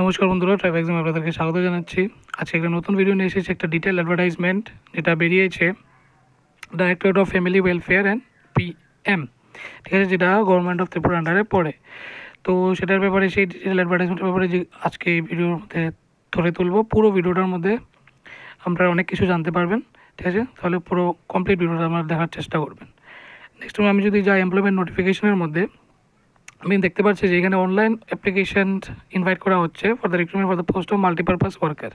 নমস্কার বন্ধুরা ট্রাইভ এক্সাম আপনাদেরকে স্বাগত জানাচ্ছি আজকে একটা নতুন ভিডিও নিয়ে এসেছি একটা ডিটেল অ্যাডভার্টাইজমেন্ট যেটা বেরিয়েছে directorate of family welfare and P M ঠিক আছে যেটা গভর্নমেন্ট অফ ত্রিপুরা আন্ডারে পড়ে তো সেটার ব্যাপারে সেই ডিটেল অ্যাডভার্টাইজমেন্টের ব্যাপারে যে আজকে ভিডিওর মধ্যে ধরে তুলবো পুরো ভিডিওটার মধ্যে আপনারা অনেক কিছু জানতে পারবেন ঠিক আছে তাহলে পুরো কমপ্লিট ভিডিওটা আপনারা দেখার চেষ্টা করবেন নেক্সট আমি যদি যাই এমপ্লয়মেন্ট নোটিফিকেশনের মধ্যে আমি দেখতে পাচ্ছি যে এখানে অনলাইন অ্যাপ্লিকেশন ইনভাইট করা হচ্ছে for the recruitment for the post of multipurpose worker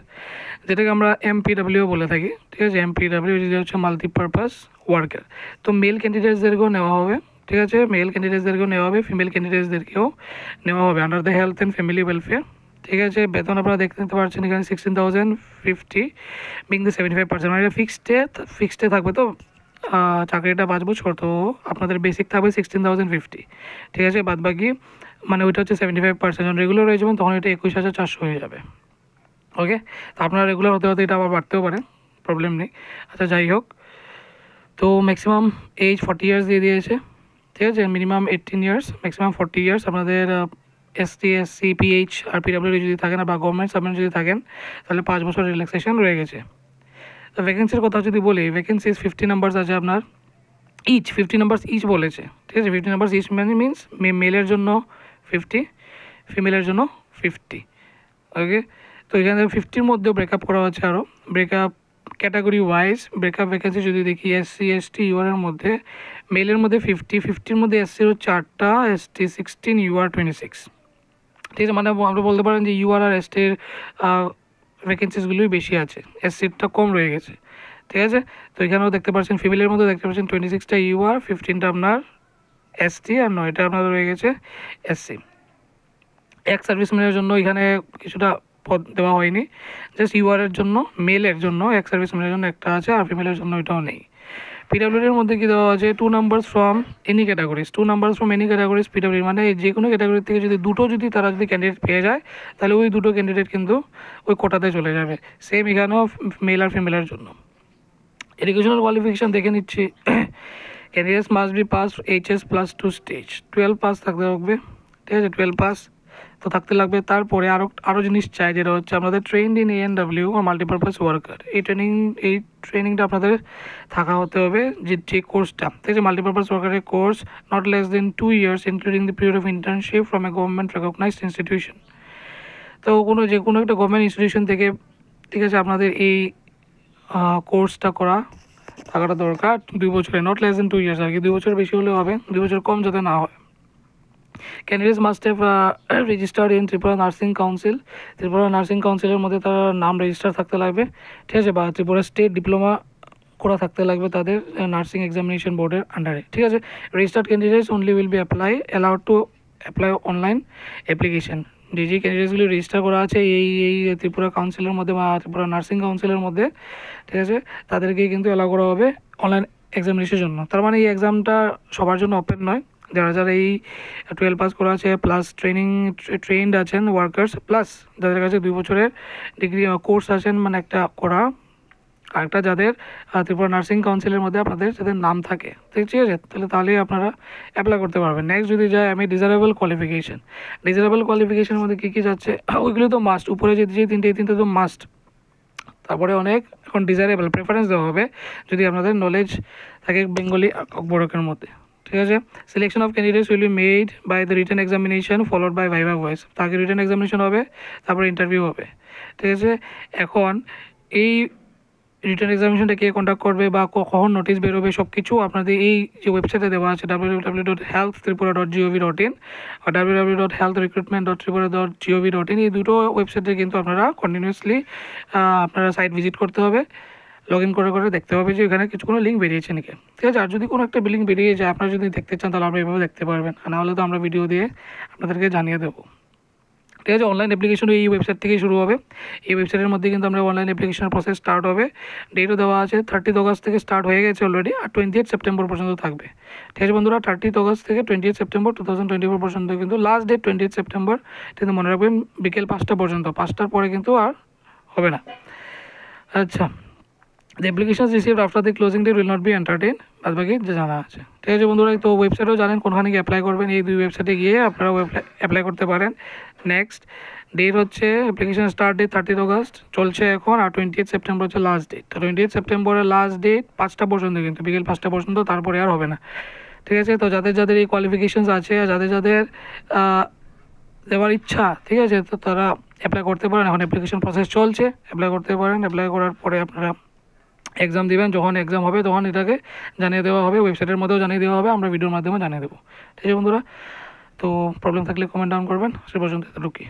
যেটাকে আমরা এমপিডাব্লিউ বলে থাকি ঠিক আছে এমপিডাব্লিউ যেটা হচ্ছে মাল্টিপারপাস ওয়ার্কার তো মেল ক্যান্ডিডেটসদেরকেও নেওয়া হবে ঠিক আছে মেল ক্যান্ডিডেটসদেরকেও নেওয়া হবে ফিমেল ক্যান্ডিডেটসদেরকেও নেওয়া হবে under the health and family welfare ঠিক আছে বেতন আপনারা দেখতে নিতে পারছেন এখানে sixteen thousand fifty being the seventy five percent মানে এটা ফিক্সডে ফিক্সডে থাকবে তো চাকরিটা পাঁচ বছর তো আপনাদের বেসিক থাকবে সিক্সটিন থাউজেন্ড ফিফটি ঠিক আছে বাদ বাকি মানে ওইটা হচ্ছে সেভেন্টি ফাইভ পার্সেন্ট যখন রেগুলার হয়ে যাবেন তখন এটা একুশ হাজার চারশো হয়ে যাবে ওকে তো আপনারা রেগুলার হতে হতে এটা আবার বাড়তেও পারে প্রবলেম নেই আচ্ছা যাই হোক তো ম্যাক্সিমাম এজ ফর্টি ইয়ার্স দিয়ে দিয়েছে ঠিক আছে minimum eighteen years maximum forty years আপনাদের এসটি এসসি পিএইচ আর পিডাব্লিউডি যদি থাকেন বা গভর্নমেন্ট সাবমেন্ট যদি থাকেন তাহলে পাঁচ বছর রিল্যাক্সেশন রয়ে গেছে তো ভ্যাকেন্সির কথা যদি বলি ভ্যাকেন্সি ফিফটি নাম্বারস আছে আপনার ইচ ফিফটি নাম্বারস ইচ বলেছে ঠিক আছে ফিফটি নাম্বারস ইচ মানে মিনস মেলের জন্য ফিফটি ফিমেলের জন্য ফিফটি ওকে তো এখানে ফিফটির মধ্যেও ব্রেকআপ করা হচ্ছে আরও breakup category wise breakup vacancy যদি দেখি এসসি এসটি ইউআরের মধ্যে মেলের মধ্যে ফিফটি ফিফটির মধ্যে এসসির চারটা ST sixteen UR twenty six ঠিক আছে মানে আমরা বলতে পারেন যে ইউআর আর এসটির ভ্যাকেন্সিসগুলোই বেশি আছে এস সিটটা কম রয়ে গেছে ঠিক আছে তো এখানেও দেখতে পাচ্ছেন ফিমেলের মধ্যে দেখতে পাচ্ছেন টোয়েন্টি সিক্সটা ইউ আর ফিফটিনটা আপনার এসটি আর নয়টা আপনার রয়ে গেছে এসসি এক সার্ভিসম্যানের জন্য এখানে কিছুটা পদ দেওয়া হয়নি জাস্ট ইউআরের জন্য মেলের জন্য এক সার্ভিসম্যানের জন্য একটা আছে আর ফিমেলের জন্য ওইটাও নেই পিডাব্লিউডির মধ্যে কী দেওয়া আছে two numbers from any categories two numbers from any categories PW মানে যে কোনো ক্যাটাগরি থেকে যদি দুটো যদি তারা যদি ক্যান্ডিডেট পেয়ে যায় তাহলে ওই দুটো ক্যান্ডিডেট কিন্তু ওই কোটাতে চলে যাবে সেম এখানেও মেল আর ফিমেলের জন্য এডুকেশনাল কোয়ালিফিকেশান দেখে নিচ্ছি candidates must be pass HS plus two stage twelve pass থাকতে হবে ঠিক আছে টুয়েলভ পাস তো থাকতে লাগবে তারপরে আরও আরও জিনিস চাই যেটা হচ্ছে আপনাদের ট্রেন্ড ইন এএনডাব্লিউ আর মাল্টিপারপাস ওয়ার্কার এই ট্রেনিং এই ট্রেনিংটা আপনাদের থাকা হতে হবে যে যে কোর্সটা ঠিক আছে মাল্টিপারপাস ওয়ার্কারের course not less than two years including the period of internship from a government recognized institution তো কোনো যে কোনো একটা গভর্নমেন্ট ইনস্টিটিউশন থেকে ঠিক আছে আপনাদের এই কোর্সটা করা থাকাটা দরকার দুই বছরে not less than two years আর কি দুই বছর বেশি হলে হবে দুই বছর কম যাতে না হয় candidates must have registered in Tripura nursing council Tripura nursing কাউন্সিলের মধ্যে তারা নাম রেজিস্টার থাকতে লাগবে ঠিক আছে বা ত্রিপুরা স্টেট ডিপ্লোমা করা থাকতে লাগবে তাদের নার্সিং এক্সামিনেশন বোর্ডের আন্ডারে ঠিক আছে registered candidates only will be apply allowed to apply online application যে যে ক্যান্ডিডেটসগুলি রেজিস্টার করা আছে এই এই ত্রিপুরা কাউন্সিলের মধ্যে বা ত্রিপুরা নার্সিং কাউন্সিলের মধ্যে ঠিক আছে তাদেরকে কিন্তু অ্যালাউ করা হবে অনলাইন এক্সামিনেশনের জন্য তার মানে এই এক্সামটা সবার জন্য ওপেন নয় যারা যারা এই টুয়েলভ পাস করা আছে প্লাস ট্রেনিং ট্রেন্ড আছেন ওয়ার্কার্স প্লাস যাদের কাছে দুই বছরের ডিগ্রি কোর্স uh, আছেন মানে একটা করা আরেকটা যাদের uh, ত্রিপুরা নার্সিং কাউন্সিলের মধ্যে আপনাদের যাদের নাম থাকে ঠিক আছে তাহলে তাহলেই আপনারা অ্যাপ্লাই করতে পারবেন নেক্সট যদি যায় আমি ডিজারেবল কোয়ালিফিকেশন ডিজারেবল কোয়ালিফিকেশান মধ্যে কী কী যাচ্ছে ওইগুলো তো মাস্ট উপরে যে যে তিনটে এই তিনটে তো মাস্ট তারপরে অনেক এখন ডিজারেবল প্রেফারেন্স দেওয়া হবে যদি আপনাদের নলেজ থাকে বেঙ্গলি বড়কের মধ্যে ঠিক আছে selection of candidates will be made by the written examination followed by viva voce তাকে রিটার্ন এক্সামিনেশন হবে তারপরে ইন্টারভিউ হবে ঠিক আছে এখন এই রিটার্ন এক্সামিনেশনটা কে কন্ডাক্ট করবে বা কখন নোটিশ বেরোবে সব কিছু আপনাদের এই যে ওয়েবসাইটে দেওয়া আছে W W dot health Tripura dot GOV dot in আর W W dot health recruitment dot Tripura dot GOV dot in এই দুটো ওয়েবসাইটে কিন্তু আপনারা কন্টিনিউয়াসলি আপনারা সাইট ভিজিট করতে হবে লগ ইন করে করে দেখতে পাবে যে এখানে কিছু কোনো লিঙ্ক বেরিয়েছে নাকি ঠিক আছে আর যদি কোনো একটা বিলিং বেরিয়ে যায় আপনারা যদি দেখতে চান তাহলে আমরা এভাবে দেখতে পারবেন আর নাহলে তো আমরা ভিডিও দিয়ে আপনাদেরকে জানিয়ে দেবো ঠিক আছে অনলাইন অ্যাপ্লিকেশন এই ওয়েবসাইট থেকেই শুরু হবে এই ওয়েবসাইটের মধ্যে কিন্তু আমরা অনলাইন অ্যাপ্লিকেশনের প্রসেস স্টার্ট হবে ডেটও দেওয়া আছে থার্টিথ অগস্ট থেকে স্টার্ট হয়ে গেছে অলরেডি আর টোয়েন্টি এইট সেপ্টেম্বর পর্যন্ত থাকবে ঠিক আছে বন্ধুরা থার্টিথ অগস্ট থেকে twenty eight September two thousand twenty four পর্যন্ত কিন্তু last date twenty eight September কিন্তু মনে রাখবেন বিকেল পাঁচটা পর্যন্ত পাঁচটার পরে কিন্তু আর হবে না আচ্ছা the application receive after the closing date will not be entertain বাদ বাকি জানা আছে ঠিক আছে বন্ধুরা তো ওয়েবসাইটেও জানেন কোনখানে গিয়ে অ্যাপ্লাই করবেন এই দুই ওয়েবসাইটে গিয়ে আপনারা অ্যাপ্লাই করতে পারেন নেক্সট ডেট হচ্ছে application start date thirtieth August চলছে এখন আর টোয়েন্টি এইট সেপ্টেম্বর হচ্ছে লাস্ট ডেট তো টোয়েন্টি এইট সেপ্টেম্বরের লাস্ট ডেট পাঁচটা পর্যন্ত কিন্তু বিকেল পাঁচটা পর্যন্ত তারপরে আর হবে না ঠিক আছে তো যাদের যাদের এই কোয়ালিফিকেশানস আছে আর যাদের যাদের দেওয়ার ইচ্ছা ঠিক আছে তো তারা অ্যাপ্লাই করতে পারেন এখন অ্যাপ্লিকেশন প্রসেস চলছে অ্যাপ্লাই করতে পারেন অ্যাপ্লাই করার পরে আপনারা এক্সাম দেবেন যখন এক্সাম হবে তখন এটাকে জানিয়ে দেওয়া হবে ওয়েবসাইটের মধ্যেও জানিয়ে দেওয়া হবে আমরা ভিডিওর মাধ্যমে জানিয়ে দেবো ঠিক আছে বন্ধুরা তো প্রবলেম থাকলে কমেন্ট ডাউন করবেন সে পর্যন্ত এতটুকুই